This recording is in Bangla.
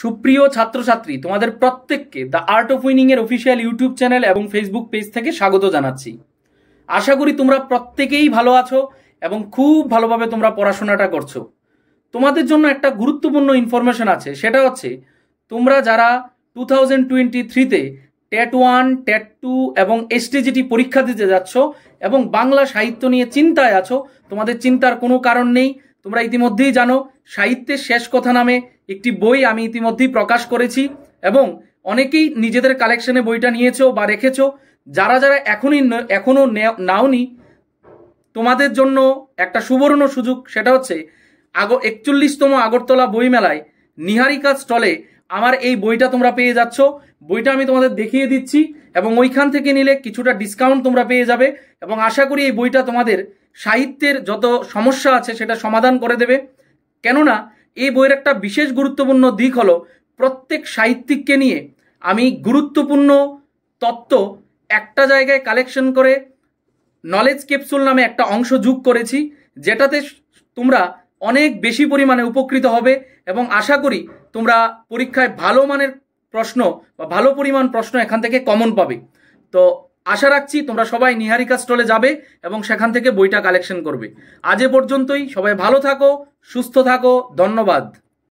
সুপ্রিয় ছাত্রছাত্রী তোমাদের প্রত্যেককে দ্য আর্ট অফ উইনিং এর অফিসিয়াল ইউটিউব চ্যানেল এবং ফেসবুক পেজ থেকে স্বাগত জানাচ্ছি আশা করি তোমরা প্রত্যেকেই ভালো আছো এবং খুব ভালোভাবে তোমরা পড়াশোনাটা করছো তোমাদের জন্য একটা গুরুত্বপূর্ণ ইনফরমেশন আছে সেটা হচ্ছে তোমরা যারা টু থাউজেন্ড টোয়েন্টি থ্রিতে টেট ওয়ান ট্যাট টু এবং এসটিজিটি পরীক্ষা দিতে যাচ্ছ এবং বাংলা সাহিত্য নিয়ে চিন্তায় আছো তোমাদের চিন্তার কোনো কারণ নেই তোমরা ইতিমধ্যেই জানো সাহিত্যের শেষ কথা নামে একটি বই আমি ইতিমধ্যেই প্রকাশ করেছি এবং অনেকেই নিজেদের কালেকশনে বইটা নিয়েছো বা রেখেছো যারা যারা এখনই এখনও নাওনি তোমাদের জন্য একটা সুবর্ণ সুযোগ সেটা হচ্ছে আগ একচল্লিশতম আগরতলা বইমেলায় নিহারিকা স্টলে আমার এই বইটা তোমরা পেয়ে যাচ্ছ বইটা আমি তোমাদের দেখিয়ে দিচ্ছি এবং ওইখান থেকে নিলে কিছুটা ডিসকাউন্ট তোমরা পেয়ে যাবে এবং আশা করি এই বইটা তোমাদের সাহিত্যের যত সমস্যা আছে সেটা সমাধান করে দেবে কেননা এই বইয়ের একটা বিশেষ গুরুত্বপূর্ণ দিক হলো প্রত্যেক সাহিত্যিককে নিয়ে আমি গুরুত্বপূর্ণ তত্ত্ব একটা জায়গায় কালেকশন করে নলেজ ক্যাপসুল নামে একটা অংশ যোগ করেছি যেটাতে তোমরা অনেক বেশি পরিমাণে উপকৃত হবে এবং আশা করি তোমরা পরীক্ষায় ভালো মানের প্রশ্ন বা ভালো পরিমাণ প্রশ্ন এখান থেকে কমন পাবে তো আশা রাখছি তোমরা সবাই নিহারিকা স্টলে যাবে এবং সেখান থেকে বইটা কালেকশন করবে আজ এ পর্যন্তই সবাই ভালো থাকো সুস্থ থাকো ধন্যবাদ